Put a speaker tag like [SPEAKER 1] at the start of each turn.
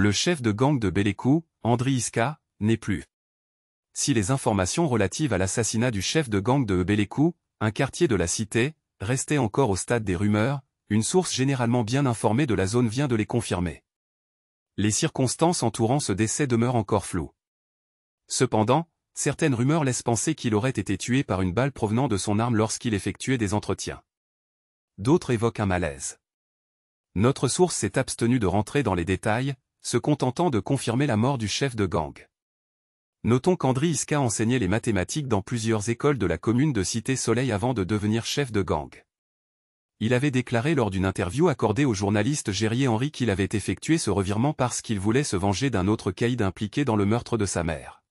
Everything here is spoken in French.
[SPEAKER 1] le chef de gang de Belekou, Andri Iska, n'est plus. Si les informations relatives à l'assassinat du chef de gang de Belekou, un quartier de la cité, restaient encore au stade des rumeurs, une source généralement bien informée de la zone vient de les confirmer. Les circonstances entourant ce décès demeurent encore floues. Cependant, certaines rumeurs laissent penser qu'il aurait été tué par une balle provenant de son arme lorsqu'il effectuait des entretiens. D'autres évoquent un malaise. Notre source s'est abstenue de rentrer dans les détails, se contentant de confirmer la mort du chef de gang. Notons qu'Andri Iska enseignait les mathématiques dans plusieurs écoles de la commune de Cité-Soleil avant de devenir chef de gang. Il avait déclaré lors d'une interview accordée au journaliste Gérier Henri qu'il avait effectué ce revirement parce qu'il voulait se venger d'un autre caïd impliqué dans le meurtre de sa mère.